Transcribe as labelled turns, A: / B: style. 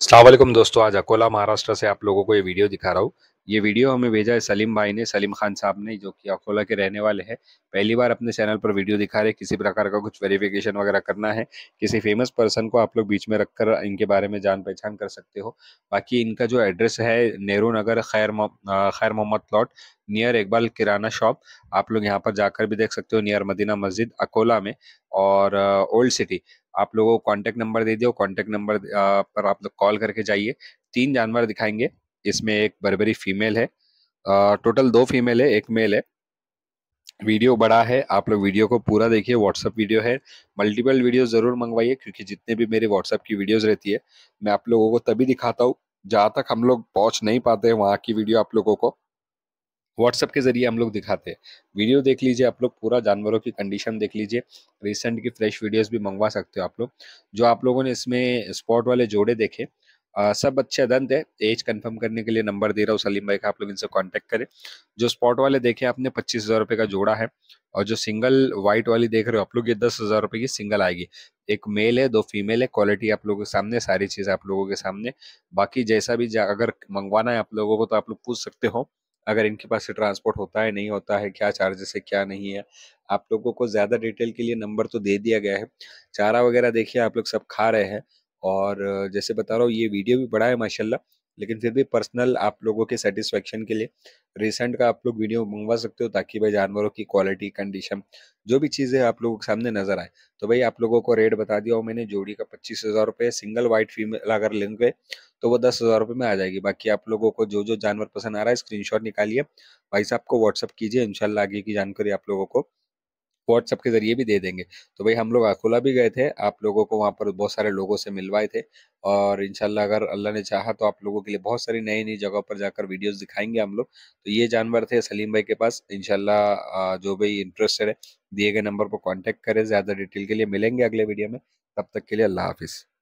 A: असलम दोस्तों आज अकोला महाराष्ट्र से आप लोगों को ये वीडियो दिखा रहा हूँ ये वीडियो हमें भेजा है सलीम भाई ने सलीम खान साहब ने जो कि अकोला के रहने वाले हैं पहली बार अपने चैनल पर वीडियो दिखा रहे किसी प्रकार का कुछ वेरिफिकेशन वगैरह करना है किसी फेमस पर्सन को आप लोग बीच में रखकर इनके बारे में जान पहचान कर सकते हो बाकी इनका जो एड्रेस है नेहरू नगर खैर खैर मोहम्मद प्लॉट नियर इकबाल किराना शॉप आप लोग यहाँ पर जाकर भी देख सकते हो नियर मदीना मस्जिद अकोला में और ओल्ड सिटी आप लोगों को कॉन्टेक्ट नंबर दे दिया कॉन्टेक्ट नंबर पर आप लोग कॉल करके जाइए तीन जानवर दिखाएंगे इसमें एक बरबरी फीमेल है टोटल दो फीमेल है एक मेल है वीडियो बड़ा है आप लोग वीडियो को पूरा देखिए व्हाट्सअप वीडियो है मल्टीपल वीडियो ज़रूर मंगवाइए क्योंकि जितने भी मेरे व्हाट्सअप की वीडियोस रहती है मैं आप लोगों को तभी दिखाता हूँ जहाँ तक हम लोग पहुँच नहीं पाते वहाँ की वीडियो आप लोगों को व्हाट्सअप के जरिए हम लोग दिखाते हैं वीडियो देख लीजिए आप लोग पूरा जानवरों की कंडीशन देख लीजिए रिसेंट की फ्रेश वीडियोस भी मंगवा सकते हो आप लोग जो आप लोगों ने इसमें स्पॉट वाले जोड़े देखे आ, सब अच्छे दंत है एज कंफर्म करने के लिए नंबर दे रहा हूँ सलीम भाई का आप लोग इनसे कॉन्टेक्ट करें जो स्पॉट वाले देखे आपने पच्चीस हज़ार रुपये का जोड़ा है और जो सिंगल व्हाइट वाली देख रहे हो आप लोग ये दस हज़ार रुपये की सिंगल आएगी एक मेल है दो फीमेल है क्वालिटी आप लोगों के सामने सारी चीज़ आप लोगों के सामने बाकी जैसा भी अगर मंगवाना है आप लोगों को तो आप लोग पूछ सकते हो अगर इनके पास से ट्रांसपोर्ट होता है नहीं होता है क्या चार्जेस है क्या नहीं है आप लोगों को ज़्यादा डिटेल के लिए नंबर तो दे दिया गया है चारा वगैरह देखिए आप लोग सब खा रहे हैं और जैसे बता रहा हूँ ये वीडियो भी बड़ा है माशाल्लाह लेकिन फिर भी पर्सनल आप लोगों के सेटिस्फेक्शन के लिए रिसेंट का आप लोग वीडियो मंगवा सकते हो ताकि भाई जानवरों की क्वालिटी कंडीशन जो भी चीज़ें आप लोगों के सामने नजर आए तो भाई आप लोगों को रेट बता दिया और मैंने जोड़ी का पच्चीस हज़ार रुपये सिंगल वाइट फीमेल अगर लेंगे तो वो दस हज़ार रुपये में आ जाएगी बाकी आप लोगों को जो जो जानवर पसंद आ रहा है स्क्रीन निकालिए भाई साहब को व्हाट्सअप कीजिए इनशाला आगे की जानकारी आप लोगों को व्हाट्सअप के जरिए भी दे देंगे तो भाई हम लोग अकोला भी गए थे आप लोगों को वहाँ पर बहुत सारे लोगों से मिलवाए थे और इनशाला अगर अल्लाह ने चाहा तो आप लोगों के लिए बहुत सारी नई नई जगह पर जाकर वीडियोस दिखाएंगे हम लोग तो ये जानवर थे सलीम भाई के पास इनशाला जो भी इंटरेस्टेड है दिए गए नंबर पर कॉन्टेक्ट करें ज़्यादा डिटेल के लिए मिलेंगे अगले वीडियो में तब तक के लिए अल्लाह हाफिज़